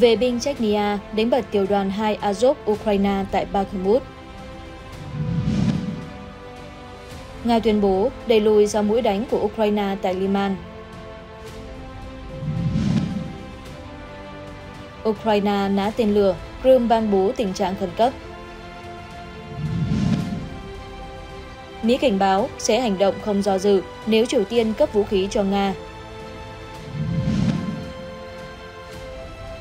Về binh Chechnya đánh bật tiểu đoàn 2 Azov Ukraine tại Bakhmut. Nga tuyên bố đẩy lùi do mũi đánh của Ukraine tại Liman. Ukraine ná tên lửa, Crimea ban bố tình trạng khẩn cấp. Mỹ cảnh báo sẽ hành động không do dự nếu Triều Tiên cấp vũ khí cho Nga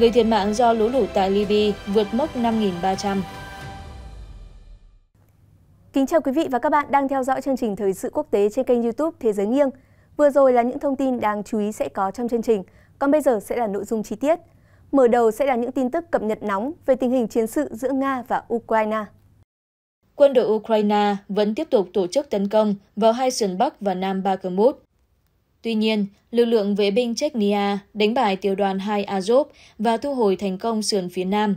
Người thiệt mạng do lũ lụt tại Libya vượt mốc 5.300. Kính chào quý vị và các bạn đang theo dõi chương trình Thời sự quốc tế trên kênh youtube Thế giới nghiêng. Vừa rồi là những thông tin đáng chú ý sẽ có trong chương trình, còn bây giờ sẽ là nội dung chi tiết. Mở đầu sẽ là những tin tức cập nhật nóng về tình hình chiến sự giữa Nga và Ukraine. Quân đội Ukraine vẫn tiếp tục tổ chức tấn công vào hai sườn Bắc và Nam Bakhmut Tuy nhiên, lực lượng vệ binh Chechnya đánh bại tiểu đoàn 2 Azov và thu hồi thành công sườn phía nam.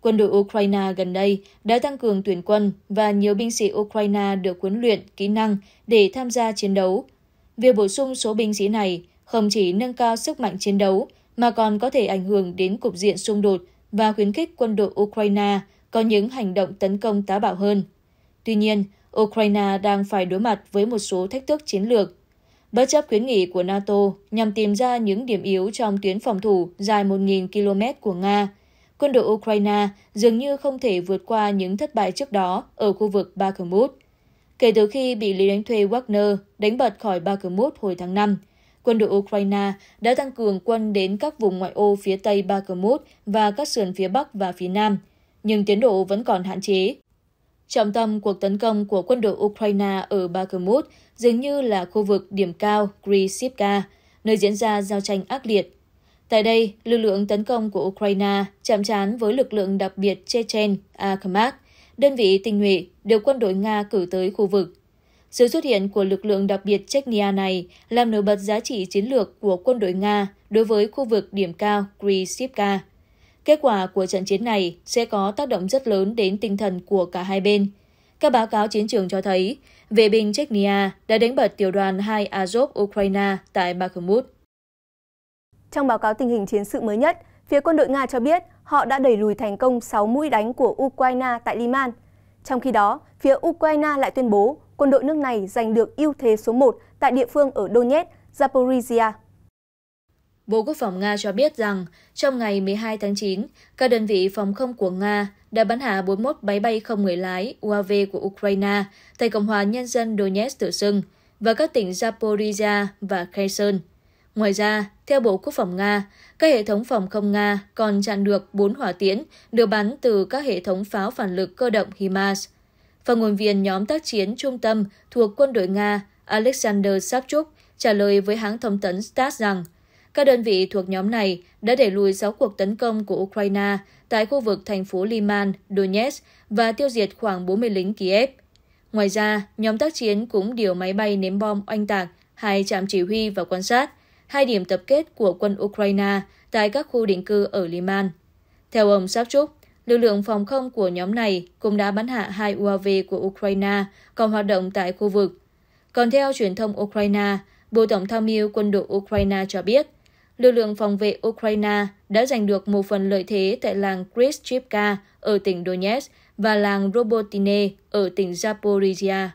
Quân đội Ukraine gần đây đã tăng cường tuyển quân và nhiều binh sĩ Ukraine được huấn luyện kỹ năng để tham gia chiến đấu. Việc bổ sung số binh sĩ này không chỉ nâng cao sức mạnh chiến đấu mà còn có thể ảnh hưởng đến cục diện xung đột và khuyến khích quân đội Ukraine có những hành động tấn công táo bạo hơn. Tuy nhiên, Ukraine đang phải đối mặt với một số thách thức chiến lược bất chấp khuyến nghị của NATO nhằm tìm ra những điểm yếu trong tuyến phòng thủ dài 1.000 km của Nga. Quân đội Ukraine dường như không thể vượt qua những thất bại trước đó ở khu vực Bakhmut. Kể từ khi bị lính đánh thuê Wagner đánh bật khỏi Bakhmut hồi tháng 5, quân đội Ukraine đã tăng cường quân đến các vùng ngoại ô phía tây Bakhmut và các sườn phía bắc và phía nam, nhưng tiến độ vẫn còn hạn chế Trọng tâm cuộc tấn công của quân đội Ukraine ở Bakhmut dường như là khu vực điểm cao Kryshivka, nơi diễn ra giao tranh ác liệt. Tại đây, lực lượng tấn công của Ukraine chạm trán với lực lượng đặc biệt Chechen Akhmat, đơn vị tinh nhuệ được quân đội Nga cử tới khu vực. Sự xuất hiện của lực lượng đặc biệt Chechnya này làm nổi bật giá trị chiến lược của quân đội Nga đối với khu vực điểm cao Kryshivka. Kết quả của trận chiến này sẽ có tác động rất lớn đến tinh thần của cả hai bên. Các báo cáo chiến trường cho thấy, vệ binh Chechnya đã đánh bật tiểu đoàn 2 Azov Ukraine tại Bakhmut. Trong báo cáo tình hình chiến sự mới nhất, phía quân đội Nga cho biết họ đã đẩy lùi thành công 6 mũi đánh của Ukraine tại Liman. Trong khi đó, phía Ukraine lại tuyên bố quân đội nước này giành được ưu thế số 1 tại địa phương ở Donetsk, Zaporizhia. Bộ Quốc phòng Nga cho biết rằng trong ngày 12 tháng 9, các đơn vị phòng không của Nga đã bắn hạ 41 máy bay không người lái UAV của Ukraine tại Cộng hòa Nhân dân Donetsk tự xưng và các tỉnh Zaporizhia và Kherson. Ngoài ra, theo Bộ Quốc phòng Nga, các hệ thống phòng không Nga còn chặn được 4 hỏa tiễn được bắn từ các hệ thống pháo phản lực cơ động HIMARS. Phát ngôn viên nhóm tác chiến trung tâm thuộc quân đội Nga Alexander Savchuk trả lời với hãng thông tấn STASS rằng các đơn vị thuộc nhóm này đã đẩy lùi 6 cuộc tấn công của Ukraine tại khu vực thành phố Liman, Donetsk và tiêu diệt khoảng 40 lính Kiev. Ngoài ra, nhóm tác chiến cũng điều máy bay ném bom oanh tạc hai trạm chỉ huy và quan sát, hai điểm tập kết của quân Ukraine tại các khu định cư ở Liman. Theo ông Savchuk, lực lượng phòng không của nhóm này cũng đã bắn hạ hai UAV của Ukraine còn hoạt động tại khu vực. Còn theo truyền thông Ukraine, Bộ Tổng tham mưu quân đội Ukraine cho biết, lực lượng phòng vệ Ukraine đã giành được một phần lợi thế tại làng Kryshchivka ở tỉnh Donetsk và làng Robotine ở tỉnh Zaporizhia.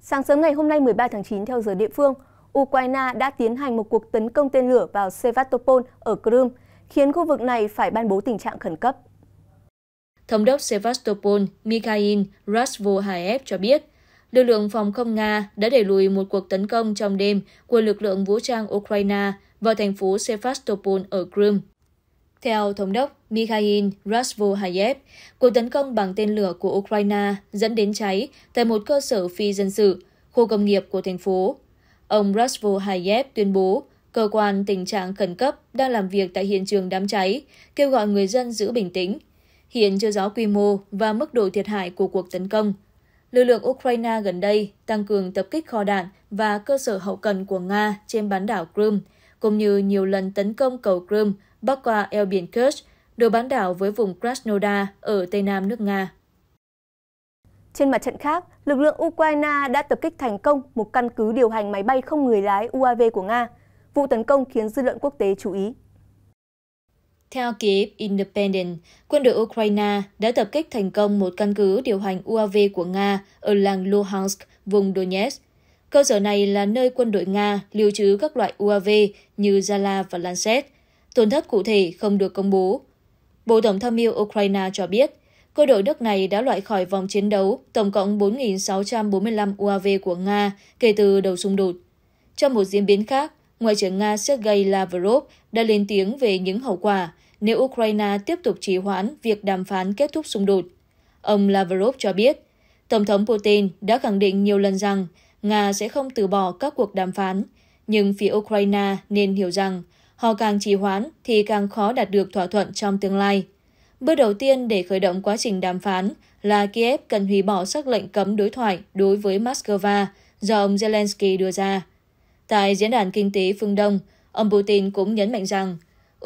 Sáng sớm ngày hôm nay 13 tháng 9 theo giờ địa phương, Ukraine đã tiến hành một cuộc tấn công tên lửa vào Sevastopol ở Crimea, khiến khu vực này phải ban bố tình trạng khẩn cấp. Thống đốc Sevastopol Mikhail Rasvolhaev cho biết lực lượng phòng không Nga đã đẩy lùi một cuộc tấn công trong đêm của lực lượng vũ trang Ukraine vào thành phố Sevastopol ở Crimea. Theo Thống đốc Mikhail rasvohayev, cuộc tấn công bằng tên lửa của Ukraine dẫn đến cháy tại một cơ sở phi dân sự, khu công nghiệp của thành phố. Ông rasvohayev tuyên bố cơ quan tình trạng khẩn cấp đang làm việc tại hiện trường đám cháy, kêu gọi người dân giữ bình tĩnh. Hiện chưa rõ quy mô và mức độ thiệt hại của cuộc tấn công, lực lượng Ukraine gần đây tăng cường tập kích kho đạn và cơ sở hậu cần của Nga trên bán đảo Crimea, cũng như nhiều lần tấn công cầu Crimea bắc qua eo biển Kerch, đồ bán đảo với vùng Krasnodar ở tây nam nước Nga. Trên mặt trận khác, lực lượng Ukraine đã tập kích thành công một căn cứ điều hành máy bay không người lái UAV của Nga. Vụ tấn công khiến dư luận quốc tế chú ý. Theo Kiev Independent, quân đội Ukraine đã tập kích thành công một căn cứ điều hành UAV của Nga ở làng Luhansk, vùng Donetsk. Cơ sở này là nơi quân đội Nga lưu trữ các loại UAV như Zala và Lancet. Tổn thất cụ thể không được công bố. Bộ Tổng tham mưu Ukraine cho biết, cơ đội nước này đã loại khỏi vòng chiến đấu tổng cộng 4.645 UAV của Nga kể từ đầu xung đột. Trong một diễn biến khác, Ngoại trưởng Nga Sergei Lavrov đã lên tiếng về những hậu quả nếu Ukraine tiếp tục trì hoãn việc đàm phán kết thúc xung đột. Ông Lavrov cho biết, Tổng thống Putin đã khẳng định nhiều lần rằng Nga sẽ không từ bỏ các cuộc đàm phán, nhưng phía Ukraine nên hiểu rằng họ càng trì hoãn thì càng khó đạt được thỏa thuận trong tương lai. Bước đầu tiên để khởi động quá trình đàm phán là Kiev cần hủy bỏ sắc lệnh cấm đối thoại đối với Moscow do ông Zelensky đưa ra. Tại Diễn đàn Kinh tế Phương Đông, ông Putin cũng nhấn mạnh rằng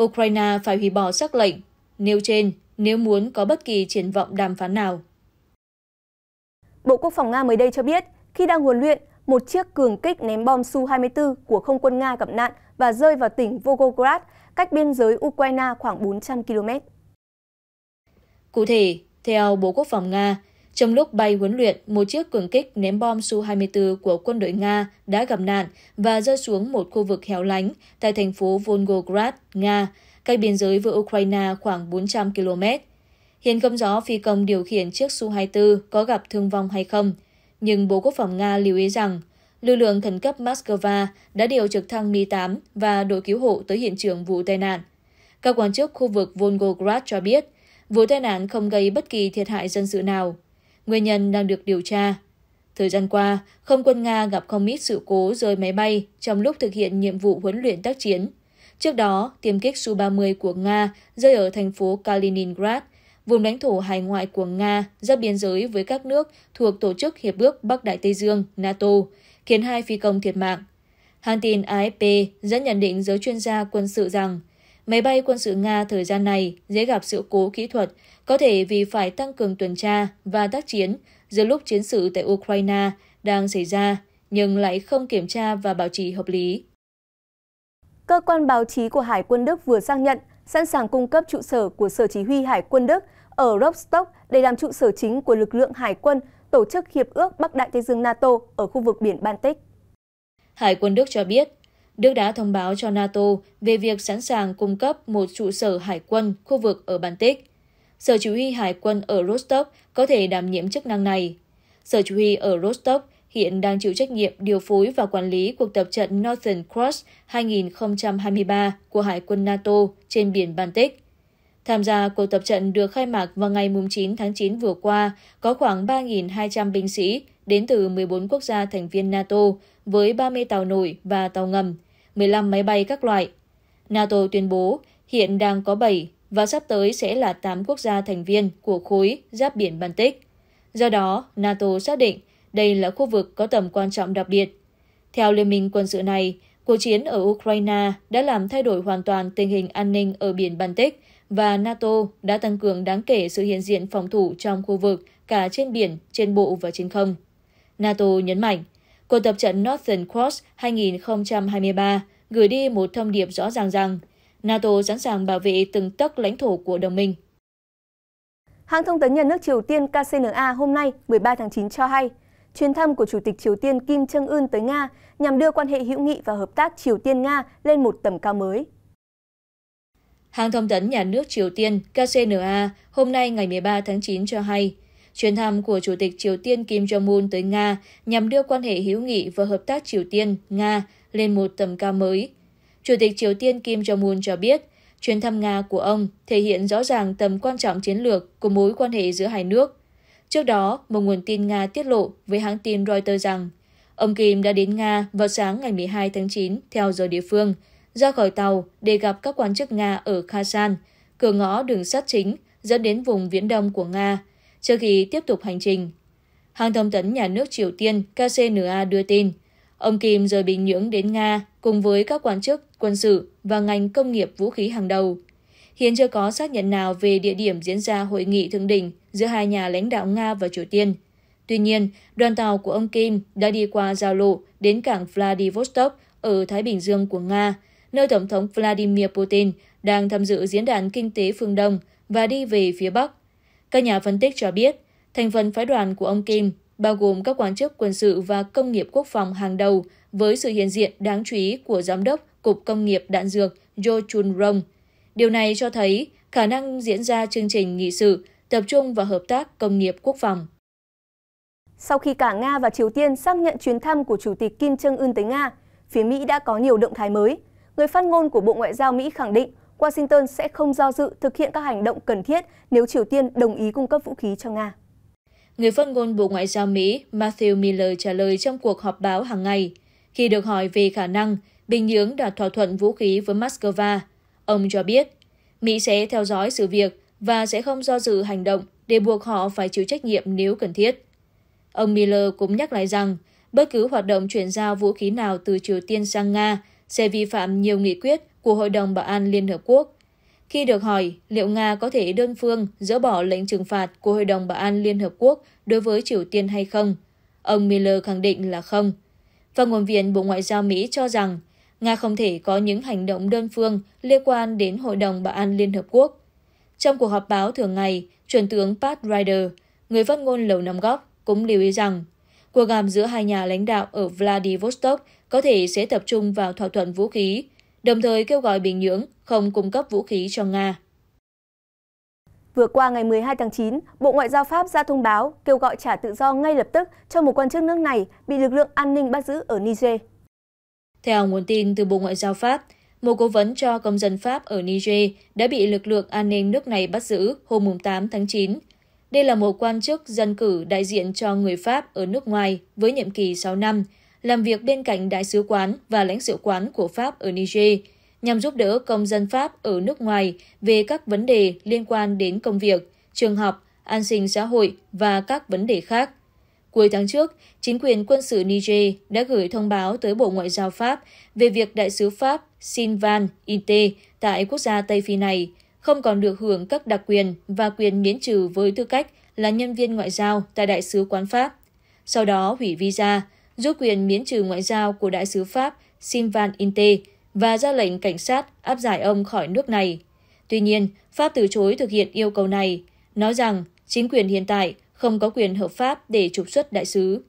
Ukraine phải hủy bỏ sắc lệnh nêu trên nếu muốn có bất kỳ triển vọng đàm phán nào. Bộ Quốc phòng Nga mới đây cho biết, khi đang huấn luyện, một chiếc cường kích ném bom Su-24 của không quân Nga gặp nạn và rơi vào tỉnh Volgograd, cách biên giới Ukraine khoảng 400 km. Cụ thể, theo Bộ Quốc phòng Nga, trong lúc bay huấn luyện, một chiếc cường kích ném bom Su-24 của quân đội Nga đã gặp nạn và rơi xuống một khu vực hẻo lánh tại thành phố Volgograd, Nga, cách biên giới với Ukraine khoảng 400 km. Hiện không rõ phi công điều khiển chiếc Su-24 có gặp thương vong hay không, nhưng Bộ Quốc phòng Nga lưu ý rằng lực lượng khẩn cấp Moscow đã điều trực thăng Mi-8 và đội cứu hộ tới hiện trường vụ tai nạn. Các quan chức khu vực Volgograd cho biết, vụ tai nạn không gây bất kỳ thiệt hại dân sự nào. Nguyên nhân đang được điều tra. Thời gian qua, không quân Nga gặp không ít sự cố rơi máy bay trong lúc thực hiện nhiệm vụ huấn luyện tác chiến. Trước đó, tiêm kích Su-30 của Nga rơi ở thành phố Kaliningrad, vùng lãnh thổ hải ngoại của Nga giáp biên giới với các nước thuộc Tổ chức Hiệp ước Bắc Đại Tây Dương NATO, khiến hai phi công thiệt mạng. Hãng tin AFP dẫn nhận định giới chuyên gia quân sự rằng máy bay quân sự Nga thời gian này dễ gặp sự cố kỹ thuật có thể vì phải tăng cường tuần tra và tác chiến giữa lúc chiến sự tại Ukraine đang xảy ra, nhưng lại không kiểm tra và bảo trì hợp lý. Cơ quan báo chí của Hải quân Đức vừa xác nhận sẵn sàng cung cấp trụ sở của Sở Chỉ huy Hải quân Đức ở Rostock để làm trụ sở chính của lực lượng hải quân tổ chức Hiệp ước Bắc Đại Tây Dương NATO ở khu vực biển Baltic. Hải quân Đức cho biết, Đức đã thông báo cho NATO về việc sẵn sàng cung cấp một trụ sở hải quân khu vực ở Baltic Sở Chỉ huy Hải quân ở Rostov có thể đảm nhiệm chức năng này. Sở Chỉ huy ở Rostov hiện đang chịu trách nhiệm điều phối và quản lý cuộc tập trận Northern Cross 2023 của Hải quân NATO trên biển Baltic. Tham gia cuộc tập trận được khai mạc vào ngày 9 tháng 9 vừa qua, có khoảng 3.200 binh sĩ đến từ 14 quốc gia thành viên NATO với 30 tàu nổi và tàu ngầm, 15 máy bay các loại. NATO tuyên bố hiện đang có 7 và sắp tới sẽ là 8 quốc gia thành viên của khối giáp biển Baltic. Do đó, NATO xác định đây là khu vực có tầm quan trọng đặc biệt. Theo Liên minh quân sự này, cuộc chiến ở Ukraine đã làm thay đổi hoàn toàn tình hình an ninh ở biển Baltic và NATO đã tăng cường đáng kể sự hiện diện phòng thủ trong khu vực cả trên biển, trên bộ và trên không. NATO nhấn mạnh, cuộc tập trận Northern Cross 2023 gửi đi một thông điệp rõ ràng rằng NATO sẵn sàng bảo vệ từng tấc lãnh thổ của đồng minh. Hãng thông tấn nhà nước Triều Tiên KCNA hôm nay 13 tháng 9 cho hay, chuyến thăm của Chủ tịch Triều Tiên Kim Jong Un tới Nga nhằm đưa quan hệ hữu nghị và hợp tác Triều Tiên-Nga lên một tầm cao mới. Hãng thông tấn nhà nước Triều Tiên KCNA hôm nay ngày 13 tháng 9 cho hay, chuyến thăm của Chủ tịch Triều Tiên Kim Jong-un tới Nga nhằm đưa quan hệ hữu nghị và hợp tác Triều Tiên-Nga lên một tầm cao mới, Chủ tịch Triều Tiên Kim Jong-un cho biết, chuyến thăm Nga của ông thể hiện rõ ràng tầm quan trọng chiến lược của mối quan hệ giữa hai nước. Trước đó, một nguồn tin Nga tiết lộ với hãng tin Reuters rằng ông Kim đã đến Nga vào sáng ngày 12 tháng 9 theo giờ địa phương, ra khỏi tàu để gặp các quan chức Nga ở Kazan, cửa ngõ đường sắt chính dẫn đến vùng viễn đông của Nga, trước khi tiếp tục hành trình. Hàng thông tấn nhà nước Triều Tiên KCNA đưa tin, ông Kim rời Bình Nhưỡng đến Nga cùng với các quan chức quân sự và ngành công nghiệp vũ khí hàng đầu. Hiện chưa có xác nhận nào về địa điểm diễn ra hội nghị thượng đỉnh giữa hai nhà lãnh đạo Nga và Triều Tiên. Tuy nhiên, đoàn tàu của ông Kim đã đi qua giao lộ đến cảng Vladivostok ở Thái Bình Dương của Nga, nơi Tổng thống Vladimir Putin đang tham dự diễn đàn kinh tế phương Đông và đi về phía Bắc. Các nhà phân tích cho biết, thành phần phái đoàn của ông Kim bao gồm các quan chức quân sự và công nghiệp quốc phòng hàng đầu với sự hiện diện đáng chú ý của Giám đốc Cục Công nghiệp Đạn Dược Jo Chun Rong. Điều này cho thấy khả năng diễn ra chương trình nghị sự tập trung vào hợp tác công nghiệp quốc phòng. Sau khi cả Nga và Triều Tiên xác nhận chuyến thăm của Chủ tịch Kim Jong Un tới Nga, phía Mỹ đã có nhiều động thái mới. Người phát ngôn của Bộ Ngoại giao Mỹ khẳng định Washington sẽ không do dự thực hiện các hành động cần thiết nếu Triều Tiên đồng ý cung cấp vũ khí cho Nga. Người phát ngôn Bộ Ngoại giao Mỹ Matthew Miller trả lời trong cuộc họp báo hàng ngày – khi được hỏi về khả năng Bình Nhưỡng đạt thỏa thuận vũ khí với Moscow, ông cho biết Mỹ sẽ theo dõi sự việc và sẽ không do dự hành động để buộc họ phải chịu trách nhiệm nếu cần thiết. Ông Miller cũng nhắc lại rằng bất cứ hoạt động chuyển giao vũ khí nào từ Triều Tiên sang Nga sẽ vi phạm nhiều nghị quyết của Hội đồng Bảo an Liên Hợp Quốc. Khi được hỏi liệu Nga có thể đơn phương dỡ bỏ lệnh trừng phạt của Hội đồng Bảo an Liên Hợp Quốc đối với Triều Tiên hay không, ông Miller khẳng định là không và nguồn viện Bộ Ngoại giao Mỹ cho rằng Nga không thể có những hành động đơn phương liên quan đến Hội đồng Bảo an Liên Hợp Quốc. Trong cuộc họp báo thường ngày, chuẩn tướng Pat Ryder, người phát ngôn Lầu Năm Góc, cũng lưu ý rằng cuộc gặp giữa hai nhà lãnh đạo ở Vladivostok có thể sẽ tập trung vào thỏa thuận vũ khí, đồng thời kêu gọi Bình Nhưỡng không cung cấp vũ khí cho Nga. Vừa qua ngày 12 tháng 9, Bộ Ngoại giao Pháp ra thông báo kêu gọi trả tự do ngay lập tức cho một quan chức nước này bị lực lượng an ninh bắt giữ ở Niger. Theo nguồn tin từ Bộ Ngoại giao Pháp, một cố vấn cho công dân Pháp ở Niger đã bị lực lượng an ninh nước này bắt giữ hôm 8 tháng 9. Đây là một quan chức dân cử đại diện cho người Pháp ở nước ngoài với nhiệm kỳ 6 năm, làm việc bên cạnh đại sứ quán và lãnh sự quán của Pháp ở Niger – nhằm giúp đỡ công dân Pháp ở nước ngoài về các vấn đề liên quan đến công việc, trường học, an sinh xã hội và các vấn đề khác. Cuối tháng trước, chính quyền quân sự Niger đã gửi thông báo tới Bộ Ngoại giao Pháp về việc đại sứ Pháp Sylvain Inte tại quốc gia Tây Phi này không còn được hưởng các đặc quyền và quyền miễn trừ với tư cách là nhân viên ngoại giao tại Đại sứ quán Pháp. Sau đó hủy visa, rút quyền miễn trừ ngoại giao của Đại sứ Pháp Sylvain Inte và ra lệnh cảnh sát áp giải ông khỏi nước này. Tuy nhiên, Pháp từ chối thực hiện yêu cầu này, nói rằng chính quyền hiện tại không có quyền hợp pháp để trục xuất đại sứ.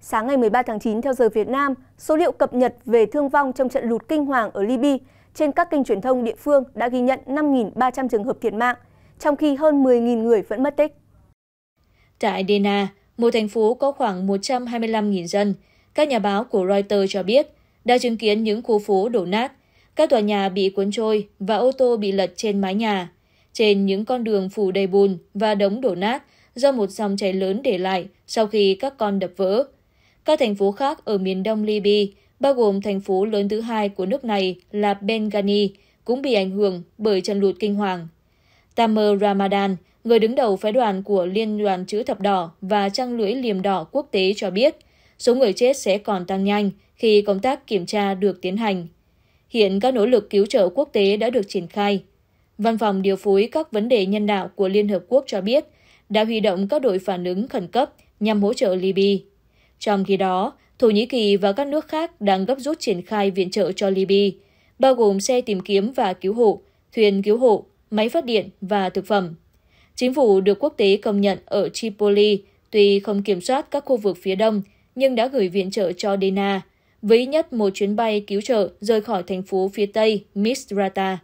Sáng ngày 13 tháng 9 theo giờ Việt Nam, số liệu cập nhật về thương vong trong trận lụt kinh hoàng ở Libya trên các kênh truyền thông địa phương đã ghi nhận 5.300 trường hợp thiệt mạng, trong khi hơn 10.000 người vẫn mất tích. Tại Dena, một thành phố có khoảng 125.000 dân, các nhà báo của Reuters cho biết đã chứng kiến những khu phố đổ nát, các tòa nhà bị cuốn trôi và ô tô bị lật trên mái nhà. Trên những con đường phủ đầy bùn và đống đổ nát do một dòng chảy lớn để lại sau khi các con đập vỡ. Các thành phố khác ở miền đông Libya, bao gồm thành phố lớn thứ hai của nước này là Benghazi, cũng bị ảnh hưởng bởi trận lụt kinh hoàng. Tamer Ramadan, người đứng đầu phái đoàn của Liên đoàn Chữ Thập Đỏ và Trăng Lưỡi Liềm Đỏ Quốc tế cho biết, số người chết sẽ còn tăng nhanh khi công tác kiểm tra được tiến hành. Hiện các nỗ lực cứu trợ quốc tế đã được triển khai. Văn phòng điều phối các vấn đề nhân đạo của Liên Hợp Quốc cho biết đã huy động các đội phản ứng khẩn cấp nhằm hỗ trợ Libya. Trong khi đó, Thổ Nhĩ Kỳ và các nước khác đang gấp rút triển khai viện trợ cho Libya, bao gồm xe tìm kiếm và cứu hộ, thuyền cứu hộ, máy phát điện và thực phẩm. Chính phủ được quốc tế công nhận ở Tripoli tuy không kiểm soát các khu vực phía đông nhưng đã gửi viện trợ cho Dena, với ít nhất một chuyến bay cứu trợ rời khỏi thành phố phía Tây Misrata.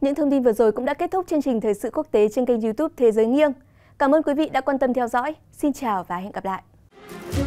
Những thông tin vừa rồi cũng đã kết thúc chương trình Thời sự quốc tế trên kênh youtube Thế giới nghiêng. Cảm ơn quý vị đã quan tâm theo dõi. Xin chào và hẹn gặp lại.